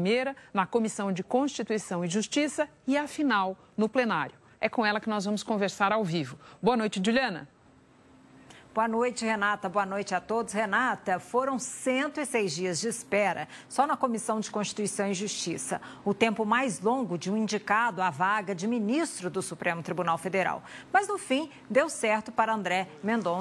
primeira, na Comissão de Constituição e Justiça e a final no plenário. É com ela que nós vamos conversar ao vivo. Boa noite, Juliana. Boa noite, Renata. Boa noite a todos. Renata, foram 106 dias de espera só na Comissão de Constituição e Justiça, o tempo mais longo de um indicado à vaga de ministro do Supremo Tribunal Federal. Mas no fim, deu certo para André Mendonça.